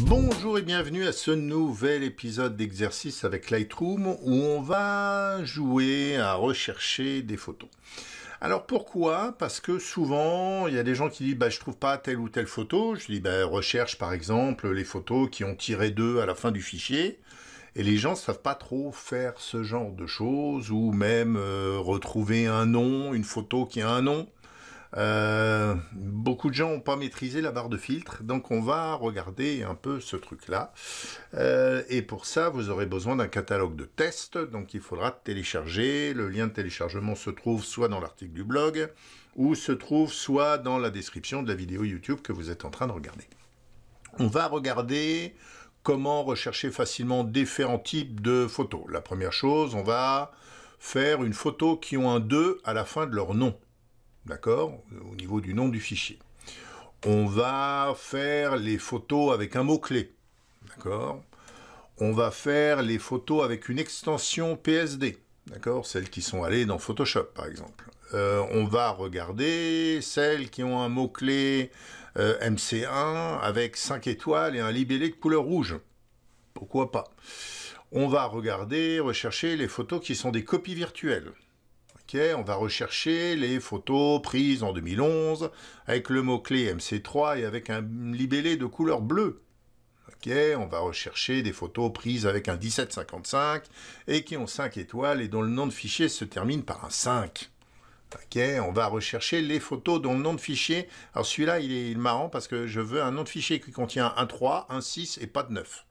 Bonjour et bienvenue à ce nouvel épisode d'exercice avec Lightroom où on va jouer à rechercher des photos. Alors pourquoi Parce que souvent, il y a des gens qui disent je bah, je trouve pas telle ou telle photo ». Je dis bah, recherche par exemple les photos qui ont tiré d'eux à la fin du fichier ». Et les gens ne savent pas trop faire ce genre de choses, ou même euh, retrouver un nom, une photo qui a un nom. Euh, beaucoup de gens n'ont pas maîtrisé la barre de filtre, donc on va regarder un peu ce truc-là. Euh, et pour ça, vous aurez besoin d'un catalogue de tests, donc il faudra télécharger. Le lien de téléchargement se trouve soit dans l'article du blog, ou se trouve soit dans la description de la vidéo YouTube que vous êtes en train de regarder. On va regarder comment rechercher facilement différents types de photos. La première chose, on va faire une photo qui ont un 2 à la fin de leur nom d'accord, au niveau du nom du fichier. On va faire les photos avec un mot-clé, d'accord On va faire les photos avec une extension PSD, d'accord Celles qui sont allées dans Photoshop, par exemple. Euh, on va regarder celles qui ont un mot-clé euh, MC1 avec 5 étoiles et un libellé de couleur rouge. Pourquoi pas On va regarder, rechercher les photos qui sont des copies virtuelles on va rechercher les photos prises en 2011 avec le mot-clé MC3 et avec un libellé de couleur bleue. Ok, on va rechercher des photos prises avec un 1755 et qui ont 5 étoiles et dont le nom de fichier se termine par un 5. Ok, on va rechercher les photos dont le nom de fichier. Alors celui-là, il est marrant parce que je veux un nom de fichier qui contient un 3, un 6 et pas de 9.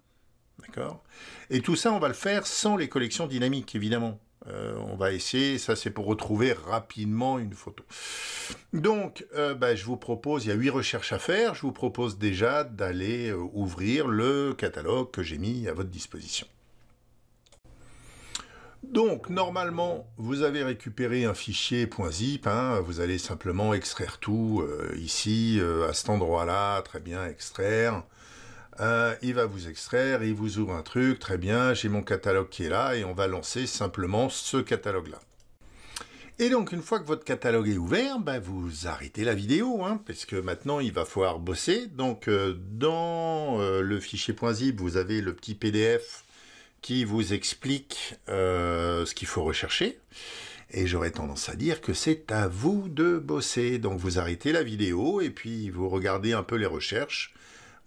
D'accord Et tout ça, on va le faire sans les collections dynamiques, évidemment. Euh, on va essayer, ça c'est pour retrouver rapidement une photo. Donc, euh, bah, je vous propose, il y a huit recherches à faire, je vous propose déjà d'aller euh, ouvrir le catalogue que j'ai mis à votre disposition. Donc, normalement, vous avez récupéré un fichier .zip, hein. vous allez simplement extraire tout ici, à cet endroit-là, très bien, extraire. Euh, il va vous extraire, il vous ouvre un truc, très bien, j'ai mon catalogue qui est là et on va lancer simplement ce catalogue-là. Et donc une fois que votre catalogue est ouvert, ben, vous arrêtez la vidéo, hein, parce que maintenant il va falloir bosser. Donc euh, dans euh, le fichier .zip, vous avez le petit PDF qui vous explique ce qu'il faut rechercher. Et j'aurais tendance à dire que c'est à vous de bosser. Donc vous arrêtez la vidéo et puis vous regardez un peu les recherches.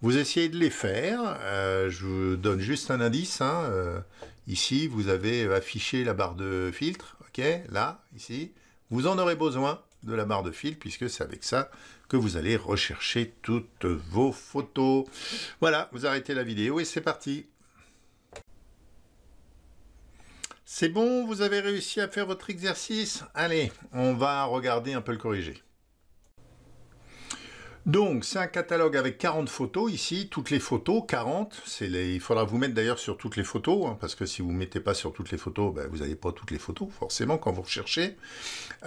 Vous essayez de les faire. Euh, je vous donne juste un indice. Hein. Euh, ici, vous avez affiché la barre de filtre. OK, là, ici. Vous en aurez besoin de la barre de filtre puisque c'est avec ça que vous allez rechercher toutes vos photos. Voilà, vous arrêtez la vidéo et c'est parti. C'est bon, vous avez réussi à faire votre exercice Allez, on va regarder un peu le corriger. Donc, c'est un catalogue avec 40 photos ici, toutes les photos, 40. Les... Il faudra vous mettre d'ailleurs sur toutes les photos, hein, parce que si vous ne mettez pas sur toutes les photos, ben, vous n'avez pas toutes les photos, forcément, quand vous recherchez.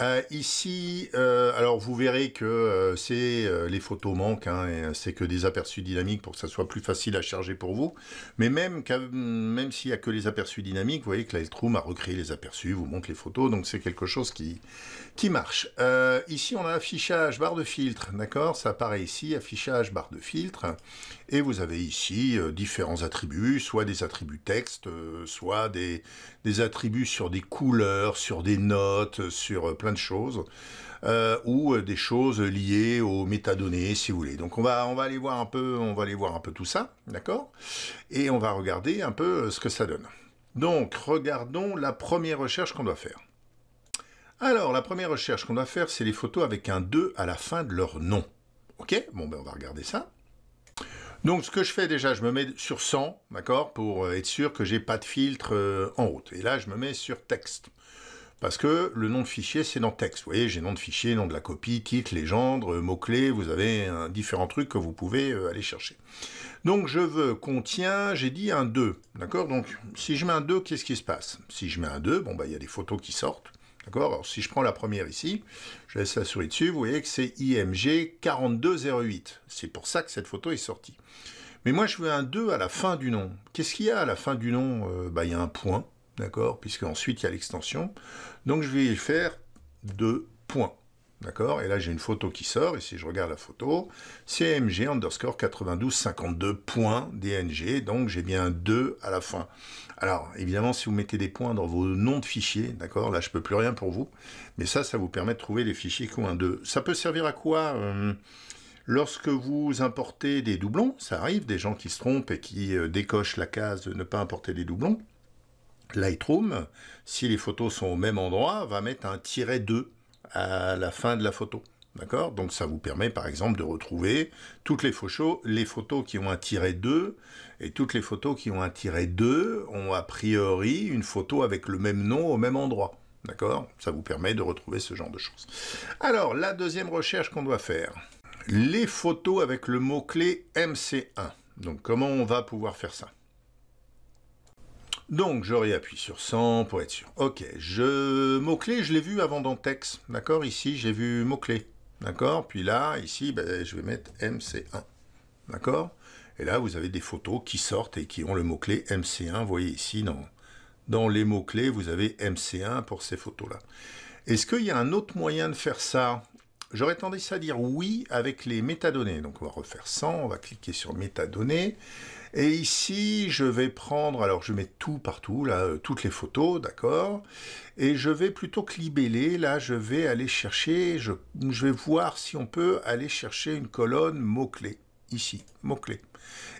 Euh, ici, euh, alors vous verrez que euh, c'est les photos manquent, hein, c'est que des aperçus dynamiques pour que ça soit plus facile à charger pour vous. Mais même, même s'il n'y a que les aperçus dynamiques, vous voyez que la Lightroom a recréé les aperçus, vous montre les photos, donc c'est quelque chose qui, qui marche. ici, on a affichage, barre de filtre, d'accord Ça part ici affichage barre de filtre et vous avez ici euh, différents attributs, soit des attributs texte, euh, soit des, attributs sur des couleurs, sur des notes, sur euh, plein de choses. ou des choses liées aux métadonnées, si vous voulez. Donc on va, on va aller voir un peu, on va aller voir un peu tout ça, d'accord Et on va regarder un peu ce que ça donne. Donc regardons la première recherche qu'on doit faire. Alors la première recherche qu'on doit faire, c'est les photos avec un 2 à la fin de leur nom. Ok, bon, ben on va regarder ça. Donc ce que je fais déjà, je me mets sur 100, d'accord, pour euh, être sûr que j'ai pas de filtre euh, en route. Et là, je me mets sur texte. Parce que le nom de fichier, c'est dans texte. Vous voyez, j'ai nom de fichier, nom de la copie, kit, légende, euh, mots-clés, vous avez un, différents trucs que vous pouvez aller chercher. Donc je veux contient, j'ai dit un 2, d'accord Donc si je mets un 2, qu'est-ce qui se passe Si je mets un 2, bon bah il y a des photos qui sortent. Alors, si je prends la première ici, je laisse la souris dessus, vous voyez que c'est IMG 4208. C'est pour ça que cette photo est sortie. Mais moi, je veux un 2 à la fin du nom. Qu'est-ce qu'il y a à la fin du nom euh, bah, Il y a un point, d'accord Puisque il y a l'extension. Donc, je vais faire 2 points. D'accord Et là, j'ai une photo qui sort, et si je regarde la photo, c'est mg underscore 9252.dng, donc j'ai bien un 2 à la fin. Alors, évidemment, si vous mettez des points dans vos noms de fichiers, d'accord Là, je ne peux plus rien pour vous, mais ça, ça vous permet de trouver les fichiers qui ont un 2. Ça peut servir à quoi euh, Lorsque vous importez des doublons, ça arrive, des gens qui se trompent et qui euh, décochent la case de ne pas importer des doublons, Lightroom, si les photos sont au même endroit, va mettre un tiret 2 à la fin de la photo. D'accord Donc ça vous permet par exemple de retrouver toutes les photos, les photos qui ont un tiret 2 et toutes les photos qui ont un tiret 2 ont a priori une photo avec le même nom au même endroit. D'accord Ça vous permet de retrouver ce genre de choses. Alors, la deuxième recherche qu'on doit faire, les photos avec le mot-clé MC1. Donc comment on va pouvoir faire ça donc, je réappuie sur 100 pour être sûr. Ok, je mot-clé, je l'ai vu avant dans texte, d'accord Ici, j'ai vu mot-clé, d'accord Puis là, ici, ben, je vais mettre MC1, d'accord Et là, vous avez des photos qui sortent et qui ont le mot-clé MC1. Vous voyez ici, dans, dans les mots-clés, vous avez MC1 pour ces photos-là. Est-ce qu'il y a un autre moyen de faire ça J'aurais tendance à dire oui avec les métadonnées. Donc on va refaire 100, on va cliquer sur métadonnées. Et ici, je vais prendre, alors je mets tout partout, là, euh, toutes les photos, d'accord Et je vais plutôt cliber là, je vais aller chercher, je, vais voir si on peut aller chercher une colonne mots-clés. Ici, mots-clés.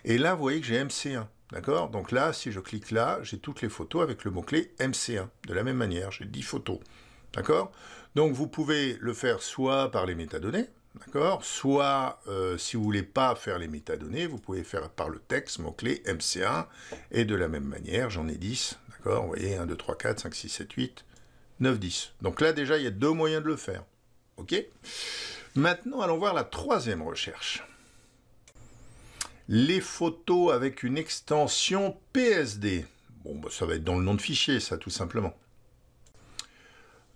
Et là, vous voyez que j'ai MC1. D'accord Donc là, si je clique là, j'ai toutes les photos avec le mot-clé MC1. De la même manière, j'ai 10 photos. D'accord Donc vous pouvez le faire soit par les métadonnées, d'accord Soit, euh, si vous ne voulez pas faire les métadonnées, vous pouvez faire par le texte, mot-clé, MC1, et de la même manière, j'en ai 10, d'accord Vous voyez, 1, 2, 3, 4, 5, 6, 7, 8, 9, 10. Donc là, déjà, il y a deux moyens de le faire, ok Maintenant, allons voir la troisième recherche. Les photos avec une extension PSD. Bon, bah, ça va être dans le nom de fichier, ça, tout simplement,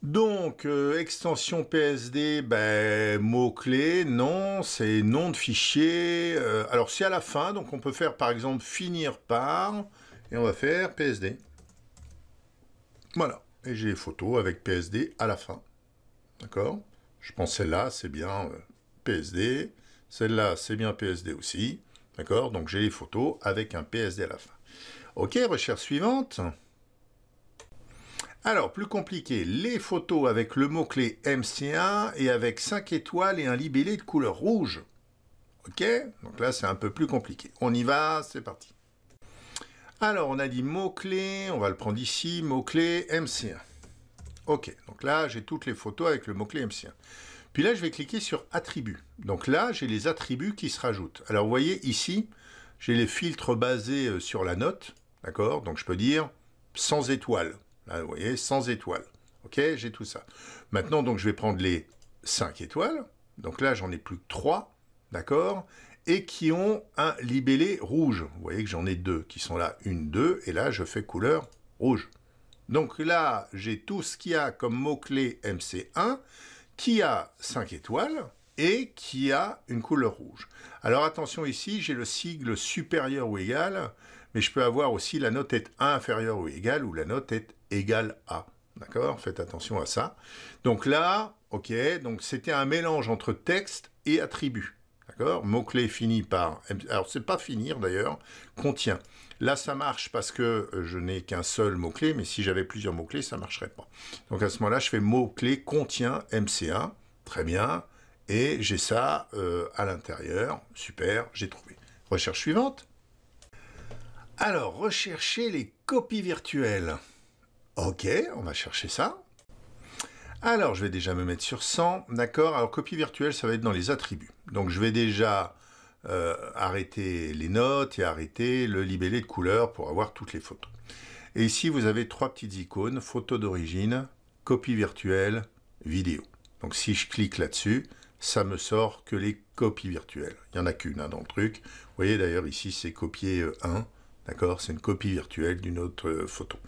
donc, euh, extension PSD, ben, mot-clé, non, c'est nom de fichier. Euh, alors, c'est à la fin, donc on peut faire par exemple finir par, et on va faire PSD. Voilà, et j'ai les photos avec PSD à la fin. D'accord Je pense celle-là, c'est bien euh, PSD. Celle-là, c'est bien PSD aussi. D'accord Donc, j'ai les photos avec un PSD à la fin. Ok, recherche suivante. Alors, plus compliqué, les photos avec le mot-clé MC1 et avec 5 étoiles et un libellé de couleur rouge. Ok Donc là, c'est un peu plus compliqué. On y va, c'est parti. Alors, on a dit mot-clé, on va le prendre ici, mot-clé MC1. Ok, donc là, j'ai toutes les photos avec le mot-clé MC1. Puis là, je vais cliquer sur attributs. Donc là, j'ai les attributs qui se rajoutent. Alors, vous voyez ici, j'ai les filtres basés euh, sur la note, d'accord Donc, je peux dire sans étoiles. Là, vous voyez, sans étoiles. OK, j'ai tout ça. Maintenant, donc, je vais prendre les 5 étoiles. Donc là, j'en ai plus que 3, d'accord Et qui ont un libellé rouge. Vous voyez que j'en ai deux qui sont là, une, deux, et là, je fais couleur rouge. Donc là, j'ai tout ce qu'il y a comme mot-clé MC1, qui a 5 étoiles et qui a une couleur rouge. Alors attention ici, j'ai le sigle supérieur ou égal, mais je peux avoir aussi la note est inférieure ou égale ou la note est égale à, D'accord Faites attention à ça. Donc là, ok, donc c'était un mélange entre texte et attribut. D'accord Mot-clé fini par... Alors, c'est pas finir, d'ailleurs. Contient. Là, ça marche parce que euh, je n'ai qu'un seul mot-clé, mais si j'avais plusieurs mots-clés, ça marcherait pas. Donc, à ce moment-là, je fais mot-clé contient MC1. Très bien. Et j'ai ça euh, à l'intérieur. Super, j'ai trouvé. Recherche suivante. Alors, rechercher les copies virtuelles. Ok, on va chercher ça. Alors, je vais déjà me mettre sur 100, d'accord Alors, copie virtuelle, ça va être dans les attributs. Donc, je vais déjà euh, arrêter les notes et arrêter le libellé de couleur pour avoir toutes les photos. Et ici, vous avez trois petites icônes, photo d'origine, copie virtuelle, vidéo. Donc, si je clique là-dessus, ça me sort que les copies virtuelles. Il n'y en a qu'une hein, dans le truc. Vous voyez d'ailleurs ici, c'est copier 1, euh, d'accord C'est une copie virtuelle d'une autre euh, photo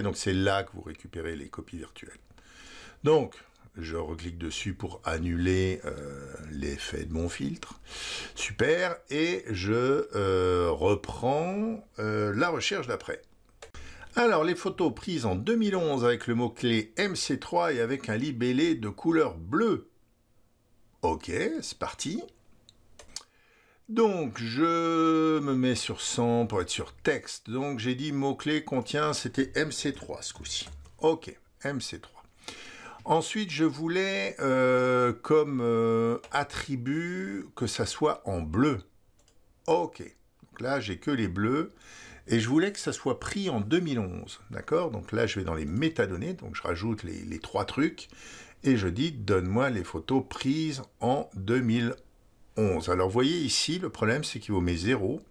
donc c'est là que vous récupérez les copies virtuelles. Donc, je reclique dessus pour annuler euh, l'effet de mon filtre. Super, et je euh, reprends euh, la recherche d'après. Alors, les photos prises en 2011 avec le mot-clé MC3 et avec un libellé de couleur bleue. Ok, c'est parti. Donc, je me mets sur 100 pour être sur texte. Donc, j'ai dit mot-clé contient, c'était MC3 ce coup-ci. Ok, MC3. Ensuite, je voulais euh, comme euh, attribut que ça soit en bleu. Ok, donc là, j'ai que les bleus. Et je voulais que ça soit pris en 2011, d'accord Donc là, je vais dans les métadonnées, donc je rajoute les trois trucs, et je dis « Donne-moi les photos prises en 2011 » Alors vous voyez ici, le problème c'est qu'il vaut met 0,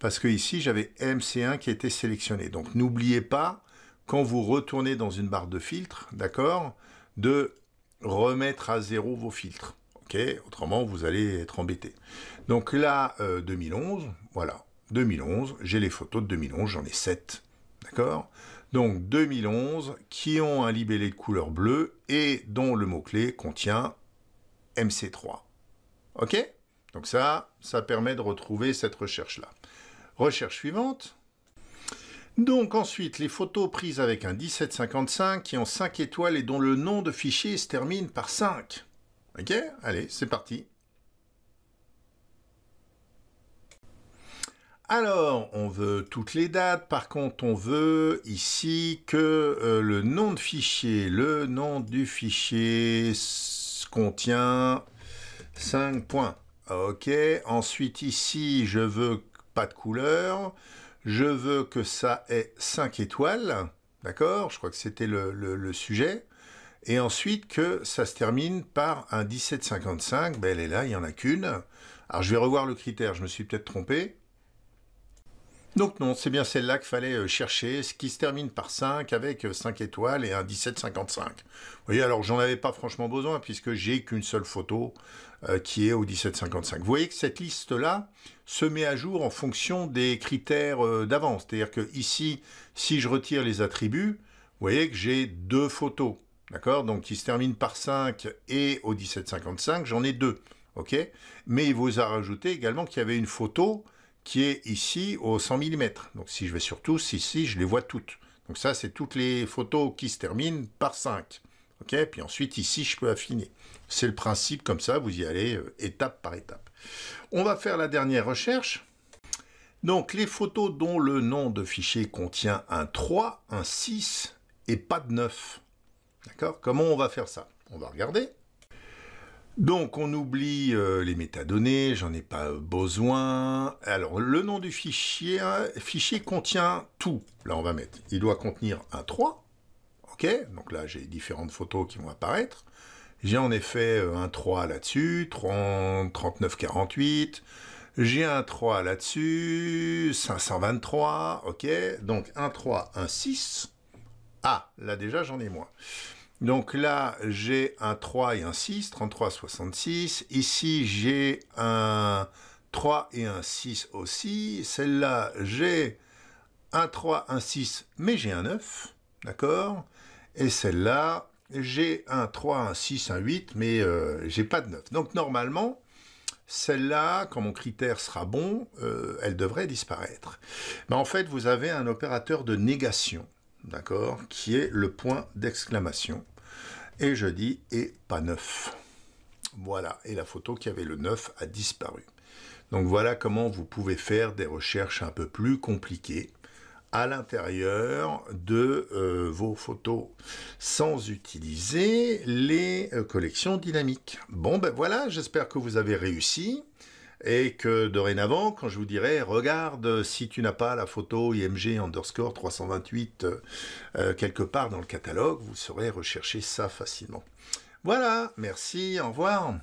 parce que ici j'avais MC1 qui était sélectionné. Donc n'oubliez pas, quand vous retournez dans une barre de filtre, d'accord, de remettre à zéro vos filtres. ok Autrement, vous allez être embêté. Donc là, 2011, euh, voilà, 2011, j'ai les photos de 2011, j'en ai 7. D'accord Donc 2011, qui ont un libellé de couleur bleue et dont le mot-clé contient MC3. OK donc ça, ça permet de retrouver cette recherche-là. Recherche suivante. Donc ensuite, les photos prises avec un 1755 qui ont 5 étoiles et dont le nom de fichier se termine par 5. Ok Allez, c'est parti. Alors, on veut toutes les dates, par contre, on veut ici que euh, le nom de fichier, le nom du fichier contient 5 points. Ok, ensuite ici, je veux pas de couleur, je veux que ça ait 5 étoiles, d'accord Je crois que c'était le, sujet. Et ensuite que ça se termine par un 1755, ben elle est là, il n'y en a qu'une. Alors je vais revoir le critère, je me suis peut-être trompé. Donc non, c'est bien celle-là qu'il fallait euh, chercher, ce qui se termine par 5 avec 5 euh, étoiles et un 1755. Vous voyez, alors j'en avais pas franchement besoin puisque j'ai qu'une seule photo euh, qui est au 1755. Vous voyez que cette liste-là se met à jour en fonction des critères d'avance. C'est-à-dire que ici, si je retire les attributs, vous voyez que j'ai deux photos. D'accord Donc qui se termine par 5 et au 1755, j'en ai deux. OK Mais il vous a rajouté également qu'il y avait une photo qui est ici au 100 mm. Donc si je vais sur tous, ici, je les vois toutes. Donc ça, c'est toutes les photos qui se terminent par 5. OK Puis ensuite, ici, je peux affiner. C'est le principe, comme ça, vous y allez euh, étape par étape. On va faire la dernière recherche. Donc, les photos dont le nom de fichier contient un 3, un 6 et pas de 9. D'accord Comment on va faire ça On va regarder. Donc on oublie euh, les métadonnées, j'en ai pas euh, besoin. Alors le nom du fichier, fichier contient tout. Là on va mettre, il doit contenir un 3. Ok, donc là j'ai différentes photos qui vont apparaître. J'ai en effet euh, un 3 là-dessus, 39, 48. J'ai un 3 là-dessus, 523, ok. Donc un 3, un 6. Ah, là déjà j'en ai moins. Donc là, j'ai un 3 et un 6, 33, 66. Ici, j'ai un 3 et un 6 aussi. Celle-là, j'ai un 3, un 6, mais j'ai un 9. D'accord Et celle-là, j'ai un 3, un 6, un 8, mais euh, j'ai pas de 9. Donc normalement, celle-là, quand mon critère sera bon, euh, elle devrait disparaître. Mais en fait, vous avez un opérateur de négation d'accord, qui est le point d'exclamation. Et je dis et pas neuf ». Voilà, et la photo qui avait le 9 a disparu. Donc voilà comment vous pouvez faire des recherches un peu plus compliquées à l'intérieur de euh, vos photos sans utiliser les euh, collections dynamiques. Bon ben voilà, j'espère que vous avez réussi et que dorénavant, quand je vous dirai, regarde si tu n'as pas la photo IMG underscore 328 euh, euh, quelque part dans le catalogue, vous saurez rechercher ça facilement. Voilà, merci, au revoir.